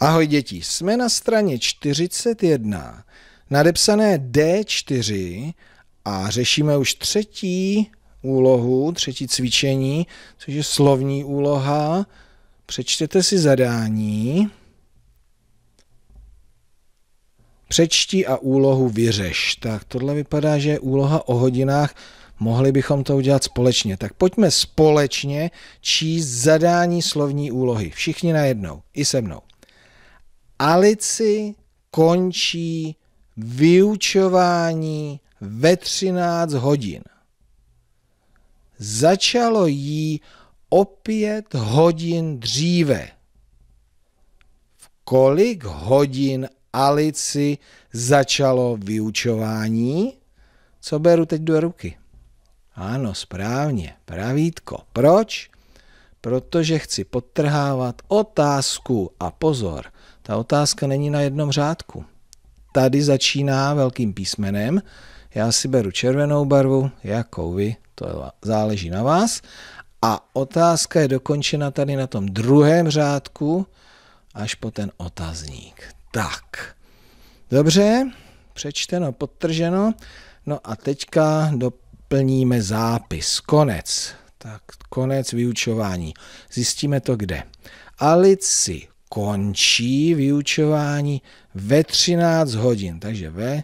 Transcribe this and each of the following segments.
Ahoj děti, jsme na straně 41, nadepsané D4 a řešíme už třetí úlohu, třetí cvičení, což je slovní úloha. Přečtěte si zadání. Přečti a úlohu vyřeš. Tak tohle vypadá, že je úloha o hodinách. Mohli bychom to udělat společně. Tak pojďme společně číst zadání slovní úlohy. Všichni najednou. I se mnou. Alici končí vyučování ve 13 hodin. Začalo jí o pět hodin dříve. V kolik hodin Alici začalo vyučování? Co beru teď do ruky? Ano, správně, pravítko. Proč? protože chci podtrhávat otázku. A pozor, ta otázka není na jednom řádku. Tady začíná velkým písmenem. Já si beru červenou barvu, jakou vy, to záleží na vás. A otázka je dokončena tady na tom druhém řádku až po ten otazník. Tak, dobře, přečteno, podtrženo. No a teďka doplníme zápis. Konec. Tak konec vyučování. Zjistíme to kde. Alici končí vyučování ve 13 hodin, takže ve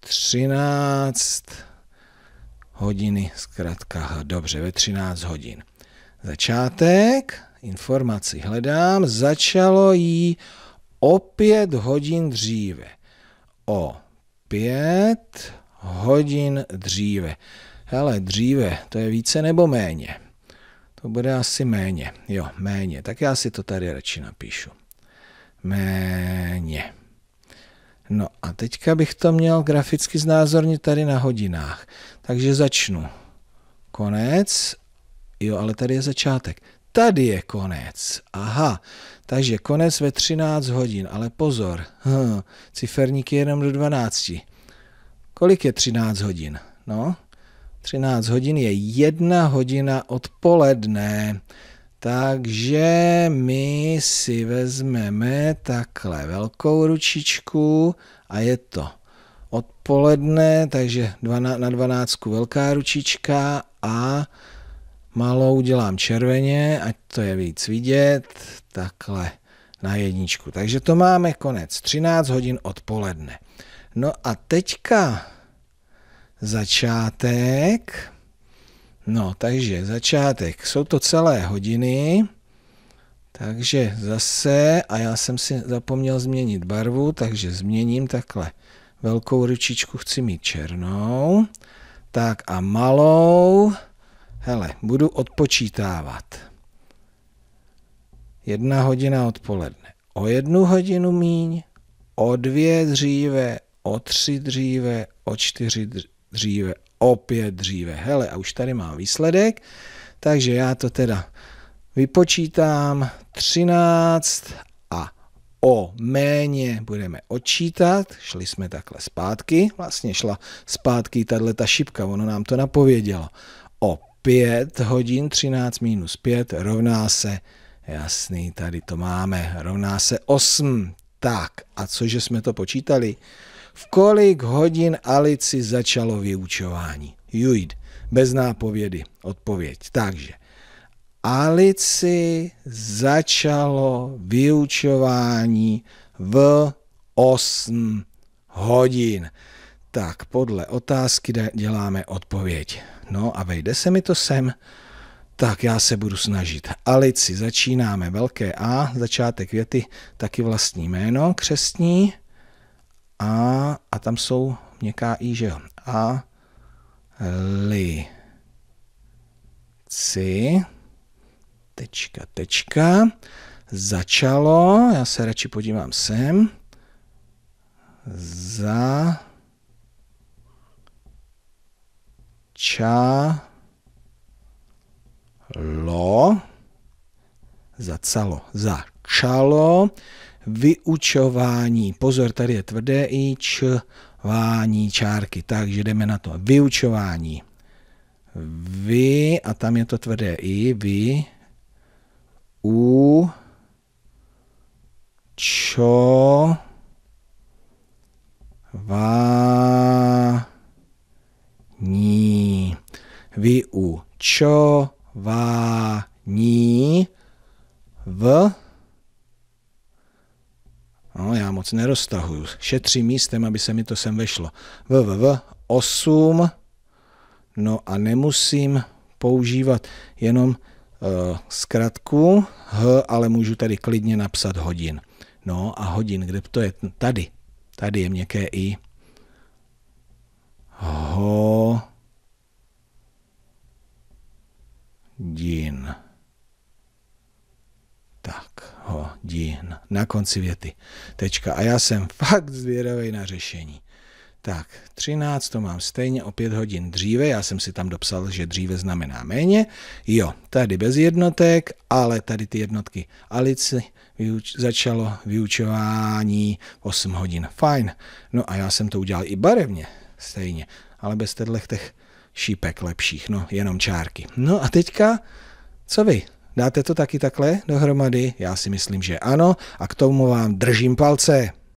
13 hodiny, zkrátka, dobře, ve 13 hodin. Začátek, informaci hledám, začalo jí o 5 hodin dříve. O 5 hodin dříve hele, dříve, to je více nebo méně? To bude asi méně, jo, méně. Tak já si to tady radši napíšu. Méně. No a teďka bych to měl graficky znázornit tady na hodinách. Takže začnu. Konec. Jo, ale tady je začátek. Tady je konec. Aha, takže konec ve 13 hodin, ale pozor, hm, ciferník je jenom do 12. Kolik je 13 hodin? No, 13 hodin je jedna hodina odpoledne. Takže my si vezmeme takhle velkou ručičku a je to odpoledne, takže na 12 velká ručička a malou dělám červeně, ať to je víc vidět, takhle na jedničku. Takže to máme konec, 13 hodin odpoledne. No a teďka začátek. No, takže začátek. Jsou to celé hodiny. Takže zase, a já jsem si zapomněl změnit barvu, takže změním takhle. Velkou ručičku chci mít černou. Tak a malou, hele, budu odpočítávat. Jedna hodina odpoledne. O jednu hodinu míň, o dvě dříve, o tři dříve, o čtyři dříve dříve, opět dříve. Hele, a už tady mám výsledek, takže já to teda vypočítám 13 a o méně budeme odčítat. Šli jsme takhle zpátky, vlastně šla zpátky tahle ta šipka, ono nám to napovědělo. O 5 hodin 13 minus 5 rovná se, jasný, tady to máme, rovná se 8. Tak, a cože jsme to počítali? V kolik hodin Alici začalo vyučování? Juid, bez nápovědy, odpověď. Takže, Alici začalo vyučování v 8 hodin. Tak podle otázky děláme odpověď. No a vejde se mi to sem? Tak já se budu snažit. Alici, začínáme velké A, začátek věty, taky vlastní jméno, křestní. A, a tam jsou měkká i, že jo. A, li, si, tečka, tečka, začalo, já se radši podívám sem, za, ča, lo, za calo, za začalo vyučování. Pozor, tady je tvrdé i čvání čárky, takže jdeme na to. Vyučování. Vy, a tam je to tvrdé i, vy, u, čo, vá, ní. Vyučování v No, já moc neroztahuju. Šetřím místem, aby se mi to sem vešlo. www 8 No a nemusím používat jenom e, zkratku H, ale můžu tady klidně napsat hodin. No a hodin, kde to je? Tady. Tady je měkké I. Ho. Din. Dí. na konci věty. Tečka. A já jsem fakt zvědavý na řešení. Tak, 13 to mám stejně o 5 hodin dříve, já jsem si tam dopsal, že dříve znamená méně. Jo, tady bez jednotek, ale tady ty jednotky. Alici vyuč- začalo vyučování 8 hodin, fajn. No a já jsem to udělal i barevně, stejně, ale bez těchto těch šípek lepších, no jenom čárky. No a teďka, co vy? Dáte to taky takhle dohromady? Já si myslím, že ano a k tomu vám držím palce.